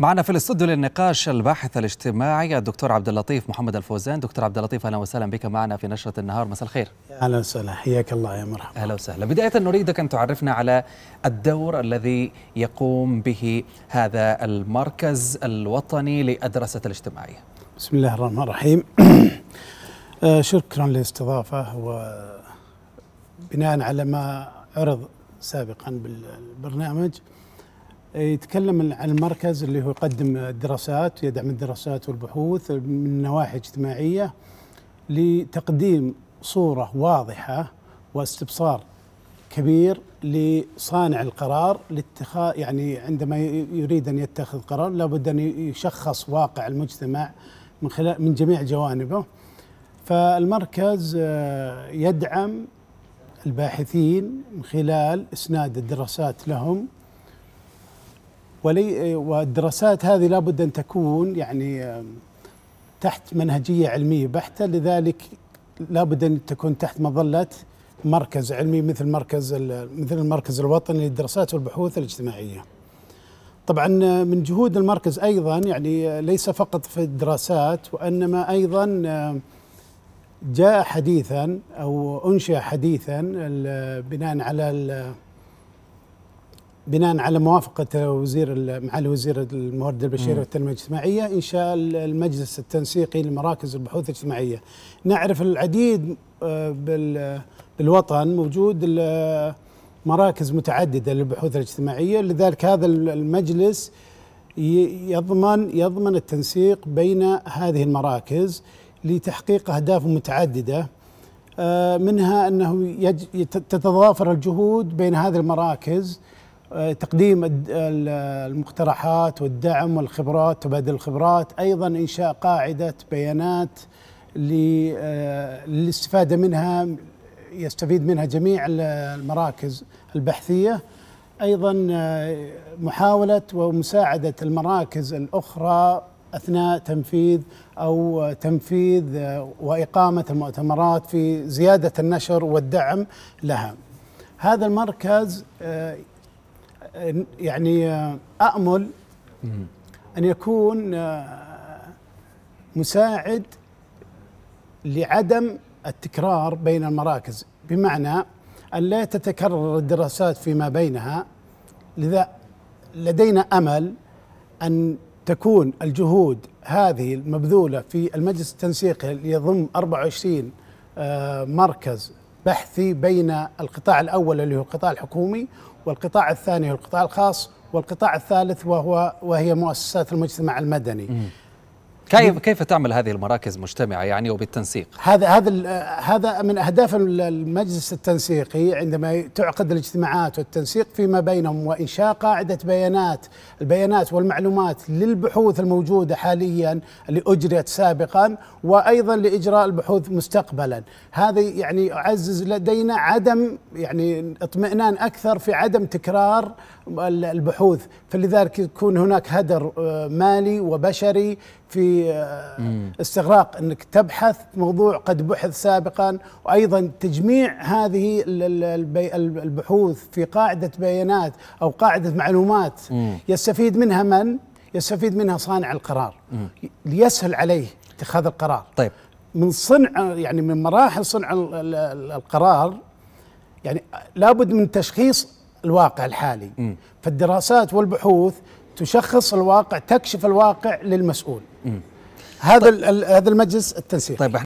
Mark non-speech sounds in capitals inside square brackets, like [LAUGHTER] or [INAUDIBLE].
معنا في الاستوديو للنقاش الباحث الاجتماعي الدكتور عبد اللطيف محمد الفوزان دكتور عبد اللطيف اهلا وسهلا بك معنا في نشره النهار مساء الخير اهلا وسهلا حياك الله يا مرحبا اهلا وسهلا بدايه نريدك ان تعرفنا على الدور الذي يقوم به هذا المركز الوطني للدراسه الاجتماعيه بسم الله الرحمن الرحيم [CLEARS THROAT] آه، شكرا للاستضافه وبناء على ما عرض سابقا بالبرنامج يتكلم عن المركز اللي هو يقدم الدراسات يدعم الدراسات والبحوث من نواحي اجتماعيه لتقديم صوره واضحه واستبصار كبير لصانع القرار لاتخاذ يعني عندما يريد ان يتخذ قرار لابد ان يشخص واقع المجتمع من خلال من جميع جوانبه فالمركز آه، يدعم الباحثين من خلال اسناد الدراسات لهم ولي والدراسات هذه لابد أن تكون يعني تحت منهجية علمية بحتة لذلك لابد أن تكون تحت مظلة مركز علمي مثل مركز مثل المركز الوطني للدراسات والبحوث الاجتماعية طبعا آه، من جهود المركز أيضا يعني آه، ليس فقط في الدراسات وإنما أيضا جاء حديثا أو أنشئ حديثا بناء على بناء على موافقة وزير معالي وزير الموارد البشرية والتنمية الاجتماعية إنشاء المجلس التنسيقي لمراكز البحوث الاجتماعية نعرف العديد آه، بالوطن موجود مراكز متعددة للبحوث الاجتماعية لذلك هذا المجلس يضمن يضمن التنسيق بين هذه المراكز لتحقيق أهداف متعددة آه، منها أنه تتضافر الجهود بين هذه المراكز آه، تقديم المقترحات والدعم والخبرات تبادل الخبرات ايضا انشاء قاعده بيانات آه، للاستفاده منها يستفيد منها جميع المراكز البحثيه ايضا آه، محاوله ومساعده المراكز الاخرى اثناء تنفيذ او تنفيذ واقامه المؤتمرات في زياده النشر والدعم لها. هذا المركز يعني آه، أأمل أن يكون آه، مساعد لعدم التكرار بين المراكز بمعنى أن لا تتكرر الدراسات فيما بينها لذا لدينا أمل أن تكون الجهود هذه المبذولة في المجلس التنسيقي يضم 24 آه، مركز بحثي بين القطاع الأول اللي هو القطاع الحكومي والقطاع الثاني هو القطاع الخاص والقطاع الثالث وهو وهي مؤسسات المجتمع المدني م. كيف كيف تعمل هذه المراكز مجتمعه يعني وبالتنسيق؟ هذا هذا هذا من اهداف المجلس التنسيقي عندما تعقد الاجتماعات والتنسيق فيما بينهم وانشاء قاعده بيانات، البيانات والمعلومات للبحوث الموجوده حاليا اللي اجريت سابقا وايضا لاجراء البحوث مستقبلا، هذا يعني يعزز لدينا عدم يعني اطمئنان اكثر في عدم تكرار البحوث، فلذلك يكون هناك هدر آه، مالي وبشري في آه، استغراق انك تبحث موضوع قد بحث سابقا وايضا تجميع هذه البحوث في قاعده بيانات او قاعده معلومات يستفيد منها من؟ يستفيد منها صانع القرار ليسهل عليه اتخاذ القرار طيب من صنع يعني من مراحل صنع القرار يعني لابد من تشخيص الواقع الحالي فالدراسات والبحوث تشخص الواقع تكشف الواقع للمسؤول م. هذا طيب. هذا المجلس التنسيقي طيب